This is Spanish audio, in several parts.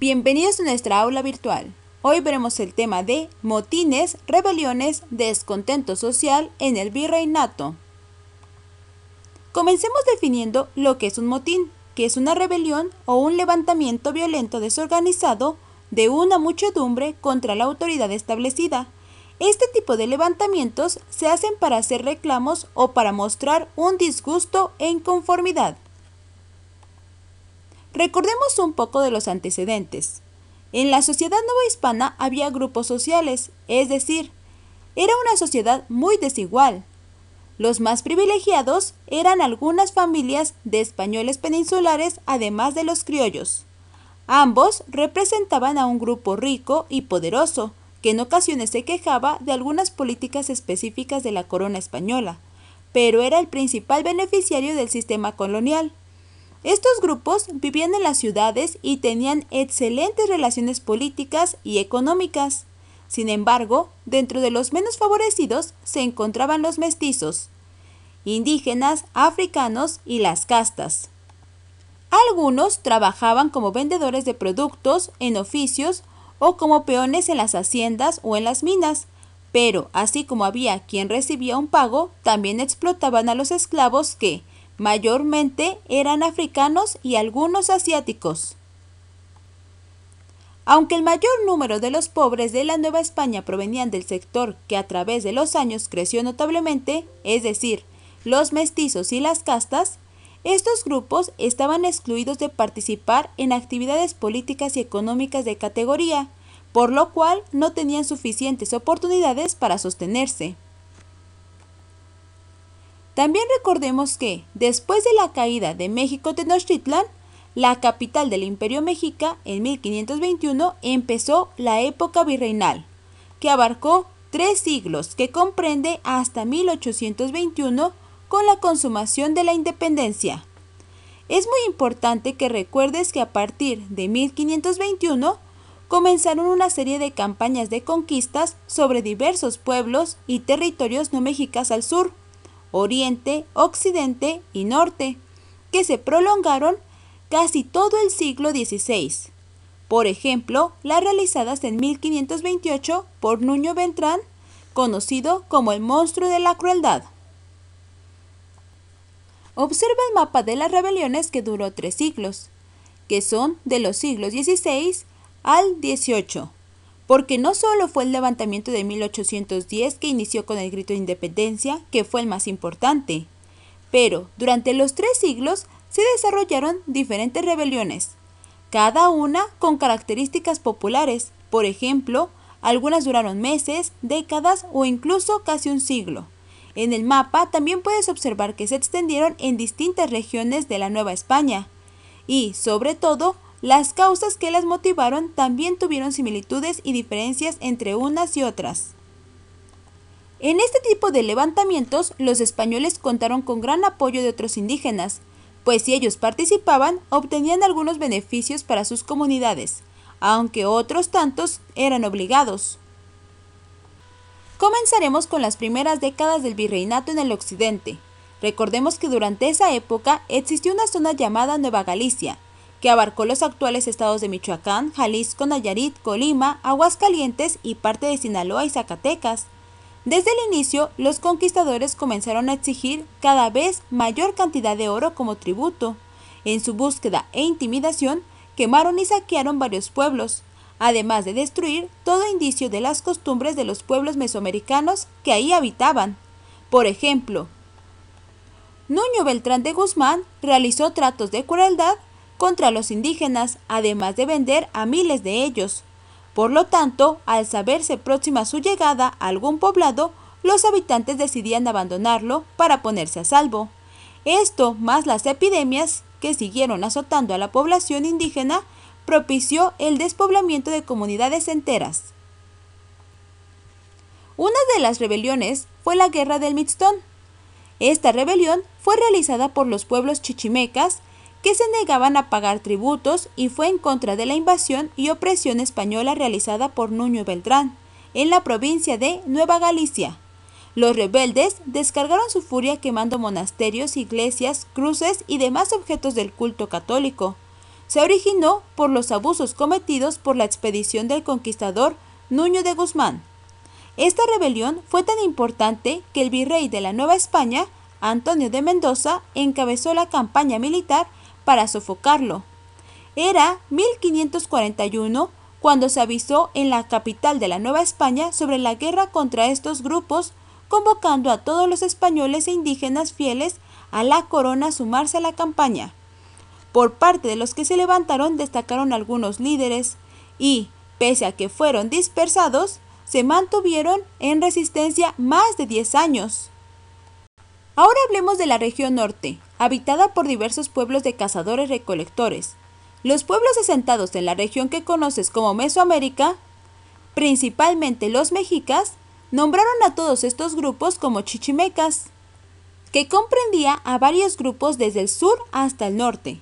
Bienvenidos a nuestra aula virtual. Hoy veremos el tema de motines, rebeliones, descontento social en el virreinato. Comencemos definiendo lo que es un motín, que es una rebelión o un levantamiento violento desorganizado de una muchedumbre contra la autoridad establecida. Este tipo de levantamientos se hacen para hacer reclamos o para mostrar un disgusto e inconformidad. Recordemos un poco de los antecedentes. En la sociedad nueva hispana había grupos sociales, es decir, era una sociedad muy desigual. Los más privilegiados eran algunas familias de españoles peninsulares, además de los criollos. Ambos representaban a un grupo rico y poderoso, que en ocasiones se quejaba de algunas políticas específicas de la corona española, pero era el principal beneficiario del sistema colonial. Estos grupos vivían en las ciudades y tenían excelentes relaciones políticas y económicas. Sin embargo, dentro de los menos favorecidos se encontraban los mestizos, indígenas, africanos y las castas. Algunos trabajaban como vendedores de productos en oficios o como peones en las haciendas o en las minas, pero así como había quien recibía un pago, también explotaban a los esclavos que, Mayormente eran africanos y algunos asiáticos. Aunque el mayor número de los pobres de la Nueva España provenían del sector que a través de los años creció notablemente, es decir, los mestizos y las castas, estos grupos estaban excluidos de participar en actividades políticas y económicas de categoría, por lo cual no tenían suficientes oportunidades para sostenerse. También recordemos que, después de la caída de México Tenochtitlan, la capital del Imperio México en 1521 empezó la época virreinal, que abarcó tres siglos, que comprende hasta 1821 con la consumación de la independencia. Es muy importante que recuerdes que a partir de 1521 comenzaron una serie de campañas de conquistas sobre diversos pueblos y territorios no mexicas al sur, Oriente, Occidente y Norte, que se prolongaron casi todo el siglo XVI. Por ejemplo, las realizadas en 1528 por Nuño Beltrán, conocido como el monstruo de la crueldad. Observa el mapa de las rebeliones que duró tres siglos, que son de los siglos XVI al XVIII porque no solo fue el levantamiento de 1810 que inició con el grito de independencia, que fue el más importante, pero durante los tres siglos se desarrollaron diferentes rebeliones, cada una con características populares, por ejemplo, algunas duraron meses, décadas o incluso casi un siglo. En el mapa también puedes observar que se extendieron en distintas regiones de la Nueva España y, sobre todo, las causas que las motivaron también tuvieron similitudes y diferencias entre unas y otras. En este tipo de levantamientos, los españoles contaron con gran apoyo de otros indígenas, pues si ellos participaban, obtenían algunos beneficios para sus comunidades, aunque otros tantos eran obligados. Comenzaremos con las primeras décadas del virreinato en el occidente. Recordemos que durante esa época existió una zona llamada Nueva Galicia, que abarcó los actuales estados de Michoacán, Jalisco, Nayarit, Colima, Aguascalientes y parte de Sinaloa y Zacatecas. Desde el inicio, los conquistadores comenzaron a exigir cada vez mayor cantidad de oro como tributo. En su búsqueda e intimidación, quemaron y saquearon varios pueblos, además de destruir todo indicio de las costumbres de los pueblos mesoamericanos que ahí habitaban. Por ejemplo, Nuño Beltrán de Guzmán realizó tratos de crueldad contra los indígenas, además de vender a miles de ellos. Por lo tanto, al saberse próxima su llegada a algún poblado, los habitantes decidían abandonarlo para ponerse a salvo. Esto, más las epidemias que siguieron azotando a la población indígena, propició el despoblamiento de comunidades enteras. Una de las rebeliones fue la Guerra del Mixtón. Esta rebelión fue realizada por los pueblos chichimecas que se negaban a pagar tributos y fue en contra de la invasión y opresión española realizada por Nuño Beltrán en la provincia de Nueva Galicia. Los rebeldes descargaron su furia quemando monasterios, iglesias, cruces y demás objetos del culto católico. Se originó por los abusos cometidos por la expedición del conquistador Nuño de Guzmán. Esta rebelión fue tan importante que el virrey de la Nueva España, Antonio de Mendoza, encabezó la campaña militar para sofocarlo. Era 1541 cuando se avisó en la capital de la Nueva España sobre la guerra contra estos grupos, convocando a todos los españoles e indígenas fieles a la corona a sumarse a la campaña. Por parte de los que se levantaron destacaron algunos líderes y, pese a que fueron dispersados, se mantuvieron en resistencia más de 10 años. Ahora hablemos de la región norte, habitada por diversos pueblos de cazadores-recolectores. Los pueblos asentados en la región que conoces como Mesoamérica, principalmente los mexicas, nombraron a todos estos grupos como chichimecas, que comprendía a varios grupos desde el sur hasta el norte.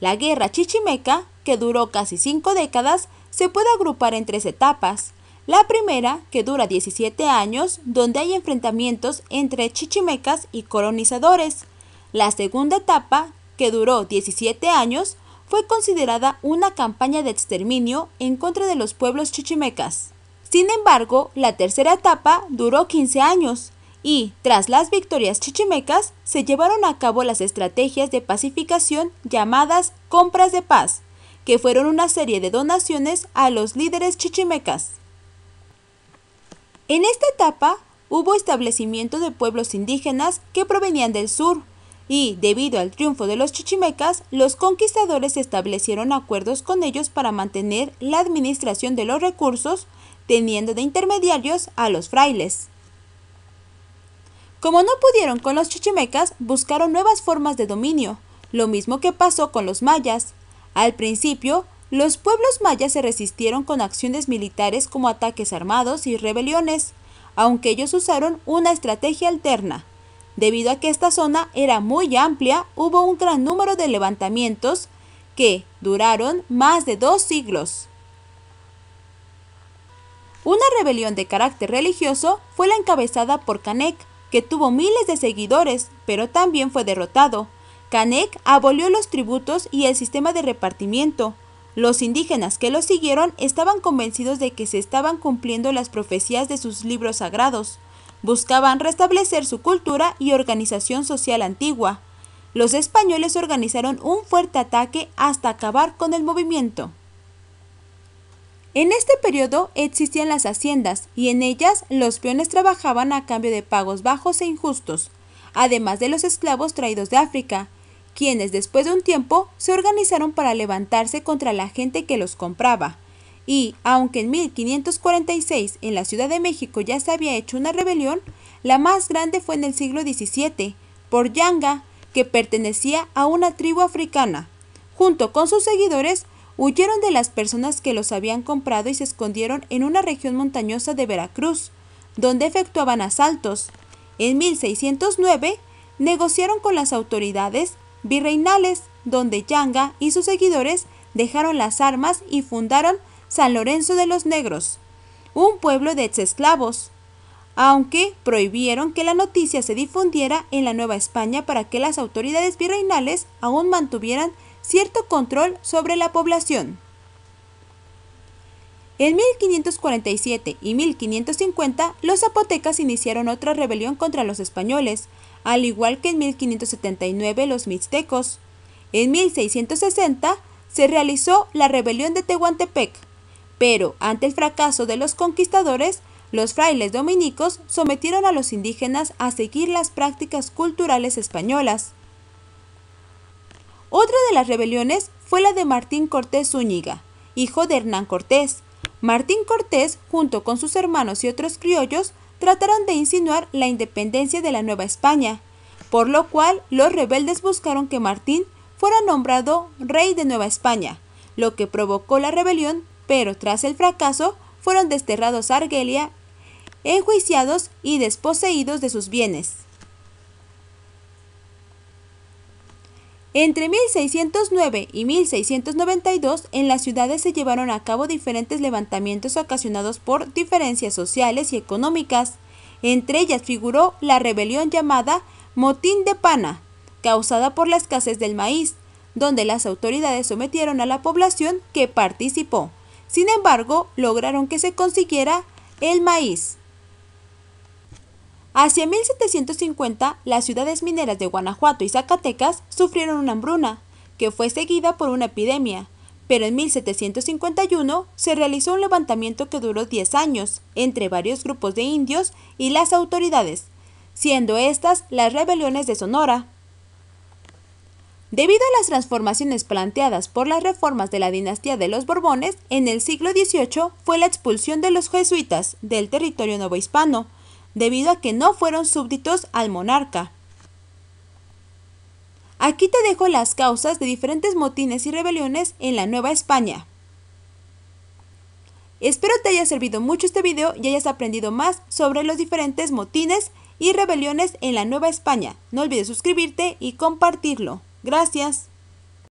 La guerra chichimeca, que duró casi cinco décadas, se puede agrupar en tres etapas. La primera, que dura 17 años, donde hay enfrentamientos entre chichimecas y colonizadores. La segunda etapa, que duró 17 años, fue considerada una campaña de exterminio en contra de los pueblos chichimecas. Sin embargo, la tercera etapa duró 15 años y, tras las victorias chichimecas, se llevaron a cabo las estrategias de pacificación llamadas compras de paz, que fueron una serie de donaciones a los líderes chichimecas. En esta etapa hubo establecimiento de pueblos indígenas que provenían del sur, y, debido al triunfo de los chichimecas, los conquistadores establecieron acuerdos con ellos para mantener la administración de los recursos, teniendo de intermediarios a los frailes. Como no pudieron con los chichimecas, buscaron nuevas formas de dominio, lo mismo que pasó con los mayas. Al principio, los pueblos mayas se resistieron con acciones militares como ataques armados y rebeliones, aunque ellos usaron una estrategia alterna, Debido a que esta zona era muy amplia, hubo un gran número de levantamientos que duraron más de dos siglos. Una rebelión de carácter religioso fue la encabezada por Canek, que tuvo miles de seguidores, pero también fue derrotado. Canek abolió los tributos y el sistema de repartimiento. Los indígenas que lo siguieron estaban convencidos de que se estaban cumpliendo las profecías de sus libros sagrados buscaban restablecer su cultura y organización social antigua. Los españoles organizaron un fuerte ataque hasta acabar con el movimiento. En este periodo existían las haciendas y en ellas los peones trabajaban a cambio de pagos bajos e injustos, además de los esclavos traídos de África, quienes después de un tiempo se organizaron para levantarse contra la gente que los compraba y, aunque en 1546 en la Ciudad de México ya se había hecho una rebelión, la más grande fue en el siglo XVII, por Yanga, que pertenecía a una tribu africana. Junto con sus seguidores, huyeron de las personas que los habían comprado y se escondieron en una región montañosa de Veracruz, donde efectuaban asaltos. En 1609, negociaron con las autoridades virreinales, donde Yanga y sus seguidores dejaron las armas y fundaron San Lorenzo de los Negros, un pueblo de esclavos, aunque prohibieron que la noticia se difundiera en la Nueva España para que las autoridades virreinales aún mantuvieran cierto control sobre la población. En 1547 y 1550 los zapotecas iniciaron otra rebelión contra los españoles, al igual que en 1579 los mixtecos. En 1660 se realizó la rebelión de Tehuantepec, pero ante el fracaso de los conquistadores, los frailes dominicos sometieron a los indígenas a seguir las prácticas culturales españolas. Otra de las rebeliones fue la de Martín Cortés Zúñiga, hijo de Hernán Cortés. Martín Cortés, junto con sus hermanos y otros criollos, trataron de insinuar la independencia de la Nueva España, por lo cual los rebeldes buscaron que Martín fuera nombrado rey de Nueva España, lo que provocó la rebelión pero tras el fracaso fueron desterrados a Argelia, enjuiciados y desposeídos de sus bienes. Entre 1609 y 1692 en las ciudades se llevaron a cabo diferentes levantamientos ocasionados por diferencias sociales y económicas. Entre ellas figuró la rebelión llamada Motín de Pana, causada por la escasez del maíz, donde las autoridades sometieron a la población que participó. Sin embargo, lograron que se consiguiera el maíz. Hacia 1750, las ciudades mineras de Guanajuato y Zacatecas sufrieron una hambruna, que fue seguida por una epidemia, pero en 1751 se realizó un levantamiento que duró 10 años entre varios grupos de indios y las autoridades, siendo estas las rebeliones de Sonora, Debido a las transformaciones planteadas por las reformas de la dinastía de los Borbones, en el siglo XVIII fue la expulsión de los jesuitas del territorio novohispano, debido a que no fueron súbditos al monarca. Aquí te dejo las causas de diferentes motines y rebeliones en la Nueva España. Espero te haya servido mucho este video y hayas aprendido más sobre los diferentes motines y rebeliones en la Nueva España. No olvides suscribirte y compartirlo. Gracias.